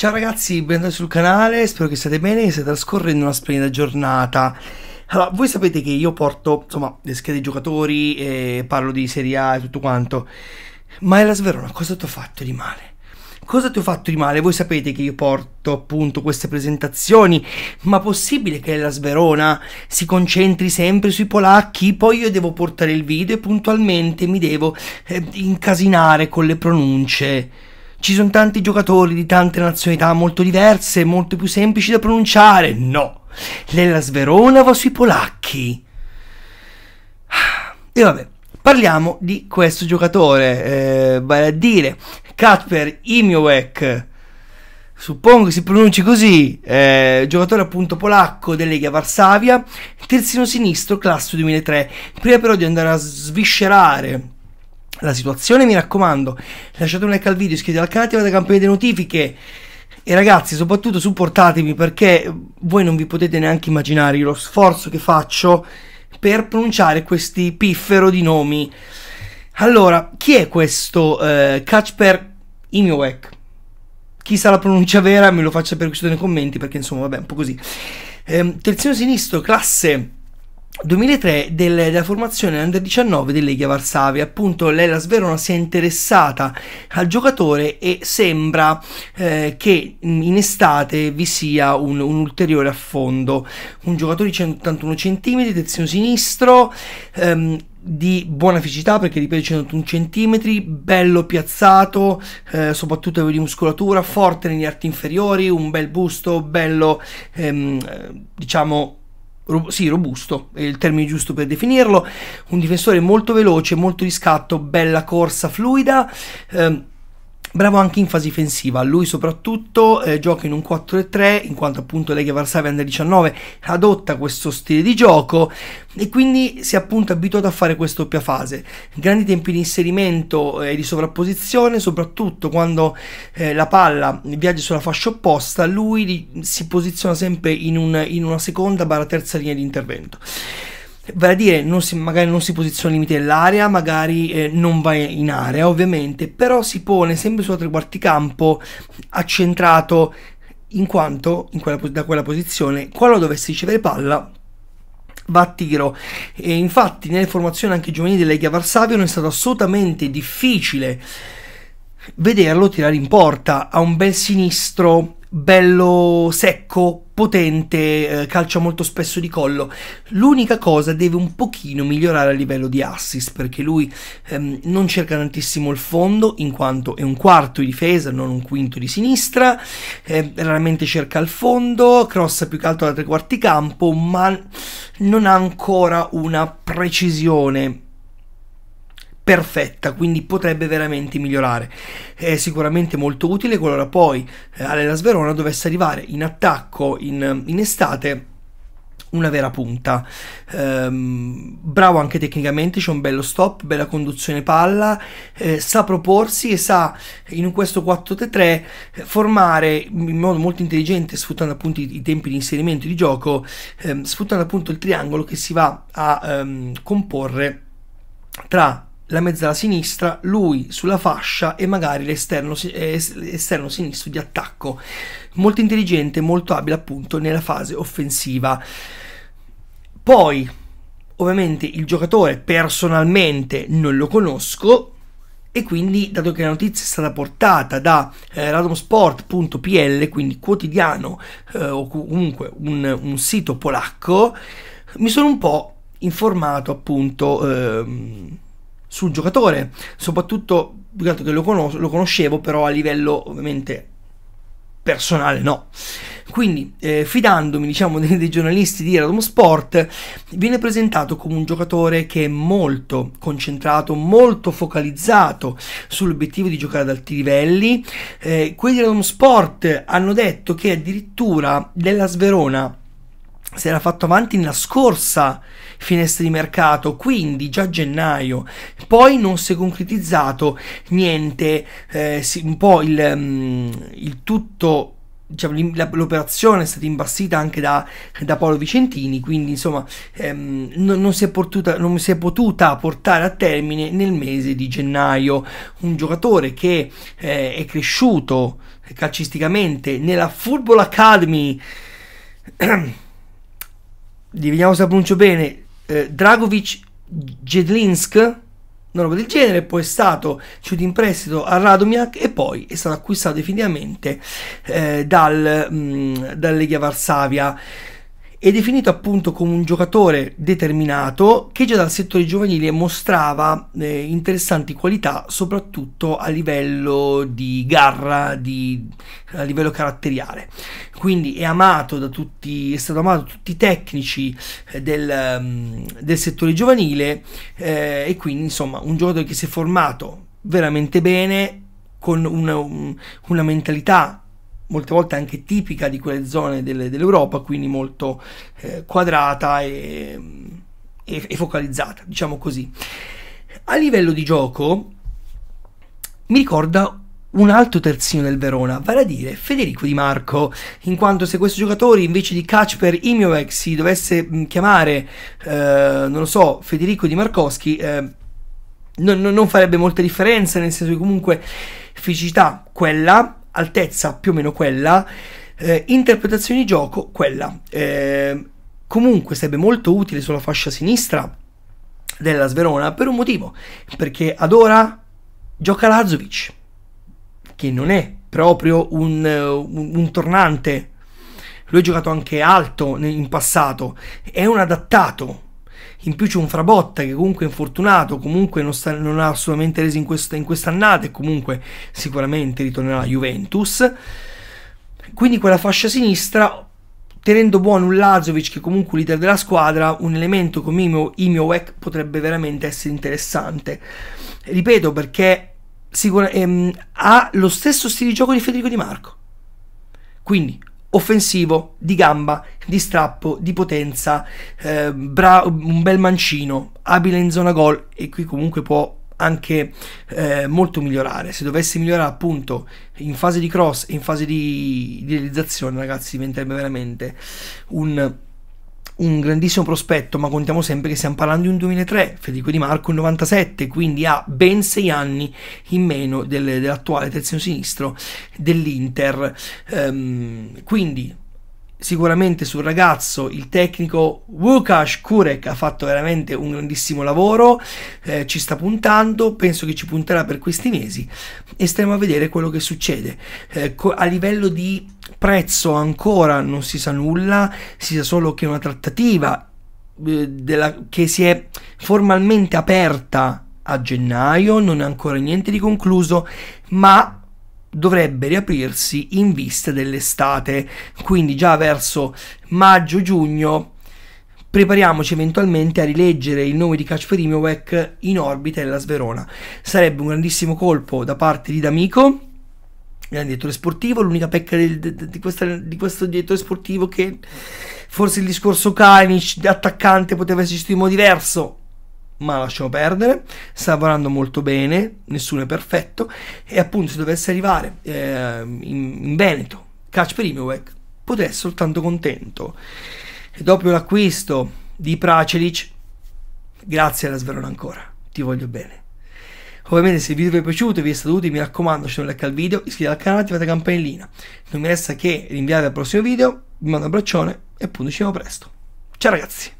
Ciao ragazzi, benvenuti sul canale, spero che state bene e state trascorrendo una splendida giornata. Allora, voi sapete che io porto, insomma, le schede dei giocatori, e parlo di Serie A e tutto quanto, ma è la Sverona, cosa ti ho fatto di male? Cosa ti ho fatto di male? Voi sapete che io porto appunto queste presentazioni, ma possibile che la Sverona si concentri sempre sui polacchi? Poi io devo portare il video e puntualmente mi devo eh, incasinare con le pronunce. Ci sono tanti giocatori di tante nazionalità molto diverse, molto più semplici da pronunciare. No, l'Ellas Verona va sui polacchi. E vabbè, parliamo di questo giocatore, eh, vale a dire Katper Imiowek. Suppongo che si pronunci così, eh, giocatore appunto polacco del Lega Varsavia, terzino sinistro, classe 2003. Prima però di andare a sviscerare la situazione. Mi raccomando, lasciate un like al video, iscrivetevi al canale, attivate la campanella di notifiche. E ragazzi, soprattutto supportatemi perché voi non vi potete neanche immaginare lo sforzo che faccio per pronunciare questi piffero di nomi. Allora, chi è questo eh, Kacper Chi sa la pronuncia vera, me lo faccia per questo nei commenti perché insomma, vabbè, un po' così. Eh, terzino sinistro, classe 2003 del, della formazione under 19 del Legia Varsavia. Appunto, l'Elas Verona si è interessata al giocatore e sembra eh, che in estate vi sia un, un, ulteriore affondo. Un giocatore di 181 cm, terzino sinistro. Ehm, di buona fisicità perché ripeto 181 cm, bello piazzato, eh, soprattutto di muscolatura, forte negli arti inferiori, un bel busto, bello ehm, diciamo ro- sì, robusto, è il termine giusto per definirlo, un difensore molto veloce, molto di scatto, bella corsa fluida. Ehm, Bravo anche in fase difensiva, lui soprattutto eh, gioca in un 4-3 in quanto appunto Lega Varsavia Under 19 adotta questo stile di gioco e quindi si è appunto abituato a fare questa doppia fase. Grandi tempi di inserimento eh, e di sovrapposizione, soprattutto quando eh, la palla viaggia sulla fascia opposta, lui si posiziona sempre in, un, in una seconda barra terza linea di intervento vale a dire non si, magari non si posiziona al limite dell'area, magari eh, non va in area ovviamente, però si pone sempre sulla tre quarti campo accentrato in quanto in quella, da quella posizione quando dovesse ricevere palla va a tiro e infatti nelle formazioni anche giovanili della Lega Varsavia non è stato assolutamente difficile vederlo tirare in porta ha un bel sinistro bello secco, potente, eh, calcia molto spesso di collo. L'unica cosa deve un pochino migliorare a livello di assist perché lui ehm, non cerca tantissimo il fondo in quanto è un quarto di difesa, non un quinto di sinistra, eh, raramente cerca il fondo, crossa più che altro da tre quarti campo, ma non ha ancora una precisione perfetta, quindi potrebbe veramente migliorare. È sicuramente molto utile qualora poi eh, Alelas Verona dovesse arrivare in attacco in, in estate una vera punta. Ehm, bravo anche tecnicamente, c'è un bello stop, bella conduzione palla, eh, sa proporsi e sa in questo 4-3-3 formare in modo molto intelligente, sfruttando appunto i, i tempi di inserimento di gioco, ehm, sfruttando appunto il triangolo che si va a ehm, comporre tra la mezzala sinistra, lui sulla fascia e magari l'esterno, l'esterno eh, sinistro di attacco. Molto intelligente, molto abile appunto nella fase offensiva. Poi, ovviamente, il giocatore personalmente non lo conosco. E quindi, dato che la notizia è stata portata da eh, radomsport.pl, quindi quotidiano eh, o comunque un, un sito polacco, mi sono un po' informato appunto. Ehm, sul giocatore, soprattutto dato che lo, conos- lo conoscevo, però a livello ovviamente personale no. Quindi, eh, fidandomi diciamo, dei, dei, giornalisti di Erasmus Sport, viene presentato come un giocatore che è molto concentrato, molto focalizzato sull'obiettivo di giocare ad alti livelli. Eh, quelli di Erasmus Sport hanno detto che addirittura della Sverona si era fatto avanti nella scorsa finestra di mercato, quindi già a gennaio, poi non si è concretizzato niente, eh, un po' il, mm, il tutto Diciamo, l'operazione è stata imbastita anche da, da Paolo Vicentini, quindi insomma ehm, non, non, si è portuta, non si è potuta portare a termine nel mese di gennaio. Un giocatore che eh, è cresciuto calcisticamente nella Football Academy. vediamo se la pronuncio bene, eh, Dragovic Jedlinsk, una roba del genere, poi è stato ceduto in prestito a Radomiak e poi è stato acquistato definitivamente eh, dal, mh, mm, dal Legia Varsavia è definito appunto come un giocatore determinato che già dal settore giovanile mostrava eh, interessanti qualità soprattutto a livello di garra, di, a livello caratteriale. Quindi è amato da tutti, è stato amato da tutti i tecnici eh, del, mm, del, settore giovanile eh, e quindi insomma un giocatore che si è formato veramente bene con una, una mentalità molte volte anche tipica di quelle zone delle, dell'Europa, quindi molto eh, quadrata e, e, e focalizzata, diciamo così. A livello di gioco mi ricorda un altro terzino del Verona, vale a dire Federico Di Marco, in quanto se questo giocatore invece di catch per Imiovex si dovesse chiamare, eh, non lo so, Federico Di Marcoschi, eh, non, non farebbe molta differenza, nel senso che comunque fisicità quella, altezza più o meno quella, eh, interpretazione di gioco quella. Eh, comunque sarebbe molto utile sulla fascia sinistra della Sverona per un motivo, perché ad ora gioca Lazovic, che non è proprio un, un, eh, un tornante lui ha giocato anche alto in passato, è un adattato in più c'è un Frabotta che comunque è infortunato, comunque non, sta, non ha assolutamente reso in, questa annata e comunque sicuramente ritornerà alla Juventus. Quindi quella fascia sinistra, tenendo buono un Lazovic che comunque è leader della squadra, un elemento come Imio, Imio potrebbe veramente essere interessante. Ripeto perché sicura, ehm, ha lo stesso stile di gioco di Federico Di Marco. Quindi offensivo, di gamba, di strappo, di potenza, eh, bra- un bel mancino, abile in zona gol e qui comunque può anche eh, molto migliorare. Se dovesse migliorare appunto in fase di cross e in fase di, di realizzazione, ragazzi, diventerebbe veramente un un grandissimo prospetto, ma contiamo sempre che stiamo parlando di un 2003, Federico Di Marco il 97, quindi ha ben sei anni in meno del, dell'attuale terzino sinistro dell'Inter. Um, quindi sicuramente sul ragazzo il tecnico Wukash Kurek ha fatto veramente un grandissimo lavoro, eh, ci sta puntando, penso che ci punterà per questi mesi e staremo a vedere quello che succede. Eh, a livello di prezzo ancora non si sa nulla, si sa solo che è una trattativa eh, della, che si è formalmente aperta a gennaio, non è ancora niente di concluso, ma dovrebbe riaprirsi in vista dell'estate, quindi già verso maggio-giugno prepariamoci eventualmente a rileggere il nome di Kacper Imiowek in orbita della Sverona. Sarebbe un grandissimo colpo da parte di D'Amico, grande direttore sportivo, l'unica pecca di, di, questa, di, questo direttore sportivo che forse il discorso Kalinic attaccante poteva esistere in modo diverso, ma lasciamo perdere, sta lavorando molto bene, nessuno è perfetto e appunto se dovesse arrivare eh, in, in, Veneto Kacper Imewek potrei essere soltanto contento. E dopo l'acquisto di Pracelic, grazie alla Sverona ancora, ti voglio bene. Ovviamente se il video vi è piaciuto e vi è stato utile mi raccomando lasciate un like al video, iscrivetevi al canale, attivate la campanellina. Non mi resta che rinviarvi al prossimo video, vi mando un abbraccione e appunto ci vediamo presto. Ciao ragazzi!